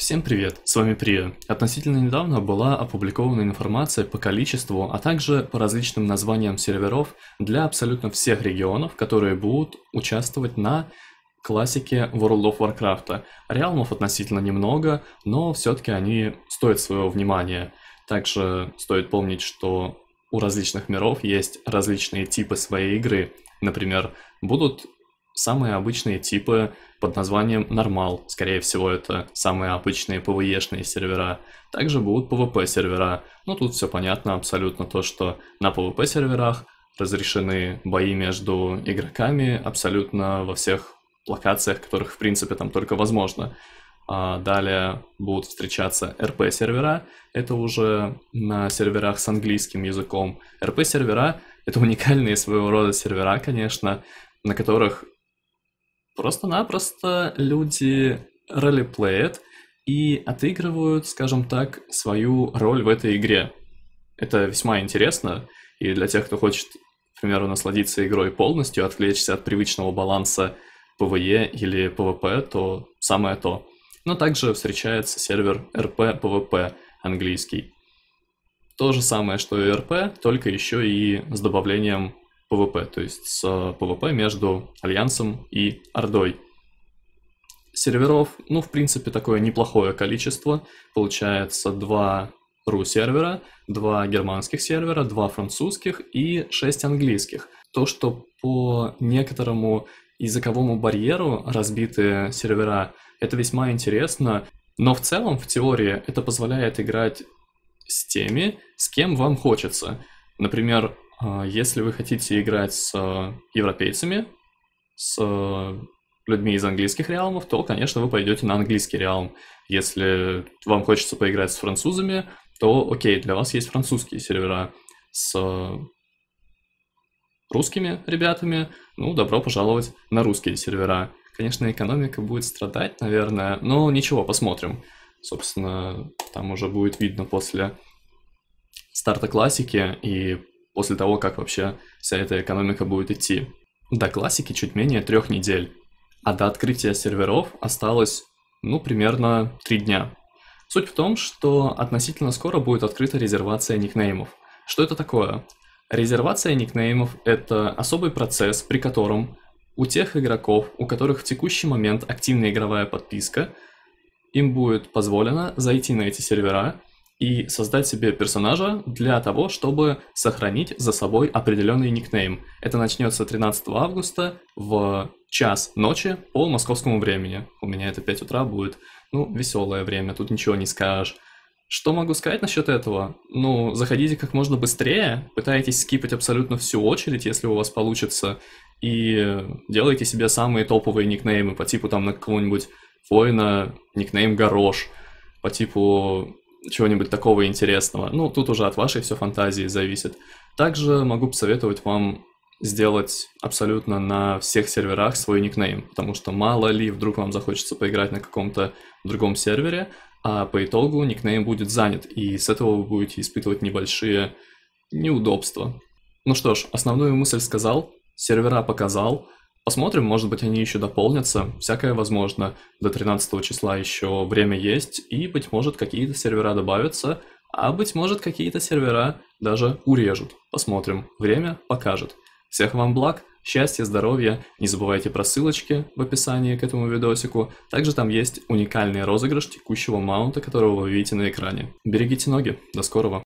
Всем привет, с вами Прия. Относительно недавно была опубликована информация по количеству, а также по различным названиям серверов для абсолютно всех регионов, которые будут участвовать на классике World of Warcraft. Реалмов относительно немного, но все-таки они стоят своего внимания. Также стоит помнить, что у различных миров есть различные типы своей игры. Например, будут самые обычные типы под названием Normal, скорее всего это самые обычные PvE-шные сервера. Также будут PvP сервера, но ну, тут все понятно абсолютно то, что на PvP серверах разрешены бои между игроками абсолютно во всех локациях, которых в принципе там только возможно. А далее будут встречаться RP-сервера. Это уже на серверах с английским языком. RP-сервера — это уникальные своего рода сервера, конечно, на которых Просто-напросто люди ролеплеят и отыгрывают, скажем так, свою роль в этой игре. Это весьма интересно, и для тех, кто хочет, к примеру, насладиться игрой полностью, отвлечься от привычного баланса ПВЕ e или ПВП, то самое то. Но также встречается сервер RP-PVP английский. То же самое, что и RP, только еще и с добавлением ПВП, то есть с ПВП э, между Альянсом и Ордой. Серверов, ну, в принципе, такое неплохое количество. Получается два ру сервера, два германских сервера, два французских и шесть английских. То, что по некоторому языковому барьеру разбиты сервера, это весьма интересно. Но в целом, в теории, это позволяет играть с теми, с кем вам хочется. Например, а, если вы хотите играть с э, европейцами, с э, людьми из английских реалмов, то, конечно, вы пойдете на английский реалм. Если вам хочется поиграть с французами, то окей, для вас есть французские сервера. С э, русскими ребятами, ну, добро пожаловать на русские сервера. Конечно, экономика будет страдать, наверное, но ничего, посмотрим. Собственно, там уже будет видно после старта классики и после того, как вообще вся эта экономика будет идти. До классики чуть менее трех недель, а до открытия серверов осталось, ну, примерно три дня. Суть в том, что относительно скоро будет открыта резервация никнеймов. Что это такое? Резервация никнеймов – это особый процесс, при котором у тех игроков, у которых в текущий момент активная игровая подписка, им будет позволено зайти на эти сервера и создать себе персонажа для того, чтобы сохранить за собой определенный никнейм. Это начнется 13 августа в час ночи по московскому времени. У меня это 5 утра будет. Ну, веселое время, тут ничего не скажешь. Что могу сказать насчет этого? Ну, заходите как можно быстрее, пытайтесь скипать абсолютно всю очередь, если у вас получится, и делайте себе самые топовые никнеймы по типу там на кого нибудь воина никнейм Горош, по типу чего-нибудь такого интересного. Ну, тут уже от вашей все фантазии зависит. Также могу посоветовать вам сделать абсолютно на всех серверах свой никнейм, потому что мало ли вдруг вам захочется поиграть на каком-то другом сервере, а по итогу никнейм будет занят, и с этого вы будете испытывать небольшие неудобства. Ну что ж, основную мысль сказал, сервера показал – Посмотрим, может быть, они еще дополнятся, всякое возможно. До 13 числа еще время есть, и, быть может, какие-то сервера добавятся, а, быть может, какие-то сервера даже урежут. Посмотрим, время покажет. Всех вам благ, счастья, здоровья. Не забывайте про ссылочки в описании к этому видосику. Также там есть уникальный розыгрыш текущего маунта, которого вы видите на экране. Берегите ноги, до скорого.